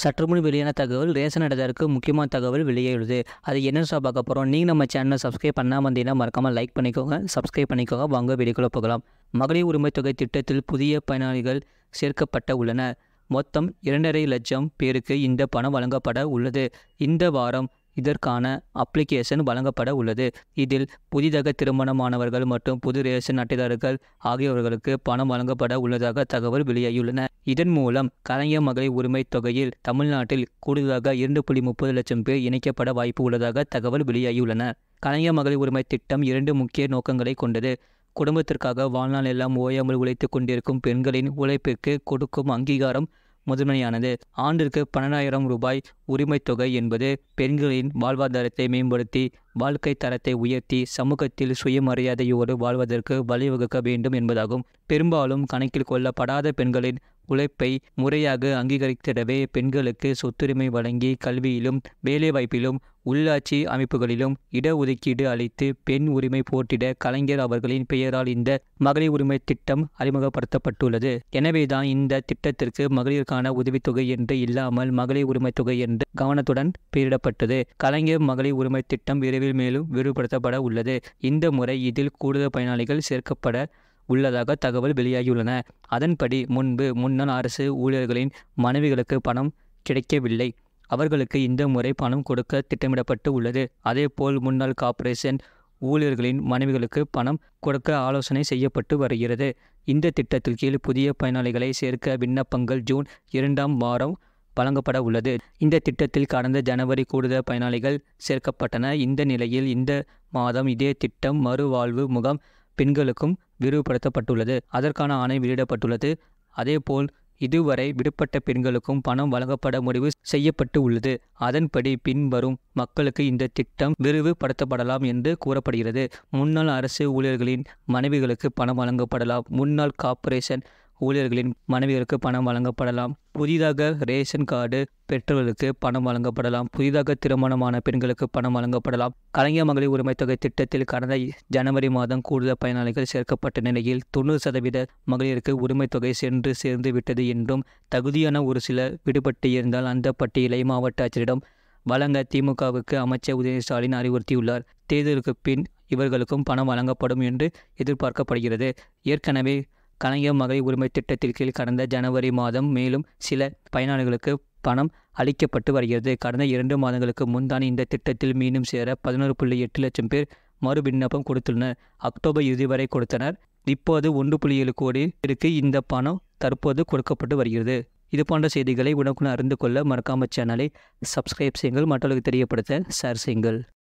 சற்று முன் வெளியான தகவல் ரேஷன் அடைதாருக்கு முக்கியமான தகவல் வெளியேறுது அது என்னென்னு பார்க்க போகிறோம் நீங்கள் நம்ம சேனலை சப்ஸ்கிரைப் பண்ணாமல் வந்தீங்கன்னா மறக்காமல் லைக் பண்ணிக்கோங்க சப்ஸ்கிரைப் பண்ணிக்கோங்க வாங்க வெளிக்குள்ள போகலாம் மகளிர் உரிமை தொகை திட்டத்தில் புதிய பயனாளிகள் சேர்க்கப்பட்ட உள்ளன மொத்தம் இரண்டரை லட்சம் பேருக்கு இந்த பணம் வழங்கப்பட உள்ளது இந்த வாரம் இதற்கான அப்ளிகேஷன் வழங்கப்பட உள்ளது இதில் புதிதாக திருமணமானவர்கள் மற்றும் புது ரேஷன் அட்டைதாரர்கள் ஆகியோர்களுக்கு பணம் வழங்கப்பட உள்ளதாக தகவல் வெளியாகியுள்ளன இதன் மூலம் கலைஞர் மகளிர் உரிமை தொகையில் தமிழ்நாட்டில் கூடுதலாக இரண்டு புள்ளி முப்பது லட்சம் பேர் இணைக்கப்பட வாய்ப்பு உள்ளதாக தகவல் வெளியாகியுள்ளன கலைஞர் மகளிர் உரிமை திட்டம் இரண்டு முக்கிய நோக்கங்களை கொண்டது குடும்பத்திற்காக வாழ்நாள் எல்லாம் ஓயாமல் உழைத்து கொண்டிருக்கும் பெண்களின் உழைப்பிற்கு கொடுக்கும் அங்கீகாரம் முதன்மையானது ஆண்டிற்கு பன்னெண்டாயிரம் ரூபாய் உரிமை தொகை என்பது பெண்களின் வாழ்வாதாரத்தை மேம்படுத்தி வாழ்க்கை தரத்தை உயர்த்தி சமூகத்தில் சுயமரியாதையோடு வாழ்வதற்கு வழிவகுக்க வேண்டும் என்பதாகும் பெரும்பாலும் கணக்கில் கொள்ளப்படாத பெண்களின் உழைப்பை முறையாக அங்கீகரித்திடவே பெண்களுக்கு சொத்துரிமை வழங்கி கல்வியிலும் வேலைவாய்ப்பிலும் உள்ளாட்சி அமைப்புகளிலும் இடஒதுக்கீடு அளித்து பெண் உரிமை போட்டிட கலைஞர் அவர்களின் பெயரால் இந்த மகளிர் உரிமை திட்டம் அறிமுகப்படுத்தப்பட்டுள்ளது எனவேதான் இந்த திட்டத்திற்கு மகளிருக்கான உதவித்தொகை என்று இல்லாமல் மகளிர் உரிமை தொகை என்று கவனத்துடன் பெயரிடப்பட்டது கலைஞர் மகளிர் உரிமை திட்டம் விரைவில் மேலும் விரிவுபடுத்தப்பட உள்ளது இந்த முறை இதில் கூடுதல் பயனாளிகள் சேர்க்கப்பட உள்ளதாக தகவல் வெளியாகியுள்ளன அதன்படி முன்பு முன்னாள் அரசு ஊழியர்களின் மனைவிகளுக்கு பணம் கிடைக்கவில்லை அவர்களுக்கு இந்த முறை பணம் கொடுக்க திட்டமிடப்பட்டு உள்ளது அதேபோல் முன்னாள் கார்ப்பரேஷன் ஊழியர்களின் மனைவிகளுக்கு பணம் கொடுக்க ஆலோசனை செய்யப்பட்டு வருகிறது இந்த திட்டத்தின் கீழ் புதிய பயனாளிகளை சேர்க்க விண்ணப்பங்கள் ஜூன் இரண்டாம் வாரம் வழங்கப்பட உள்ளது இந்த திட்டத்தில் கடந்த ஜனவரி கூடுதல் பயனாளிகள் சேர்க்கப்பட்டன இந்த நிலையில் இந்த மாதம் இதே திட்டம் மறுவாழ்வு முகாம் பெண்களுக்கும் விரிவுபடுத்தப்பட்டுள்ளது அதற்கான ஆணை வெளியிடப்பட்டுள்ளது அதேபோல் இதுவரை விடுபட்ட பெண்களுக்கும் பணம் வழங்கப்பட முடிவு செய்யப்பட்டு உள்ளது அதன்படி பின்வரும் மக்களுக்கு இந்த திட்டம் விரிவுபடுத்தப்படலாம் என்று கூறப்படுகிறது முன்னாள் அரசு ஊழியர்களின் மனைவிகளுக்கு பணம் வழங்கப்படலாம் முன்னாள் கார்ப்பரேஷன் ஊழியர்களின் மனைவிகளுக்கு பணம் வழங்கப்படலாம் புதிதாக ரேஷன் கார்டு பெற்றவர்களுக்கு பணம் வழங்கப்படலாம் புதிதாக திருமணமான பெண்களுக்கு பணம் வழங்கப்படலாம் கலைஞர் மகளிர் உரிமை தொகை திட்டத்தில் கடந்த ஜனவரி மாதம் கூடுதல் பயனாளிகள் சேர்க்கப்பட்ட நிலையில் தொண்ணூறு சதவீத மகளிருக்கு உரிமை தொகை சென்று சேர்ந்து விட்டது என்றும் தகுதியான ஒரு சில விடுபட்டு இருந்தால் அந்த பட்டியலை மாவட்ட ஆட்சியரிடம் வழங்க திமுகவுக்கு அமைச்சர் உதயநிதி ஸ்டாலின் அறிவுறுத்தியுள்ளார் தேர்தலுக்கு பின் இவர்களுக்கும் பணம் வழங்கப்படும் என்று எதிர்பார்க்கப்படுகிறது ஏற்கனவே கலைஞர் மகளிர் உரிமை திட்டத்தின் கீழ் கடந்த ஜனவரி மாதம் மேலும் சில பயனாளிகளுக்கு பணம் அளிக்கப்பட்டு வருகிறது கடந்த இரண்டு மாதங்களுக்கு முன்தான் இந்த திட்டத்தில் மீண்டும் சேர பதினோரு புள்ளி எட்டு லட்சம் பேர் மறு விண்ணப்பம் கொடுத்துள்ளனர் அக்டோபர் இறுதி வரை கொடுத்தனர் இப்போது ஒன்று புள்ளி ஏழு கோடி பேருக்கு இந்த பணம் தற்போது கொடுக்கப்பட்டு வருகிறது இது போன்ற செய்திகளை உடனுக்குடன் அறிந்து கொள்ள மறக்காமல் சேனலை சப்ஸ்கிரைப் செய்யுங்கள் மற்றவர்களுக்கு தெரியப்படுத்த ஷேர் செய்யுங்கள்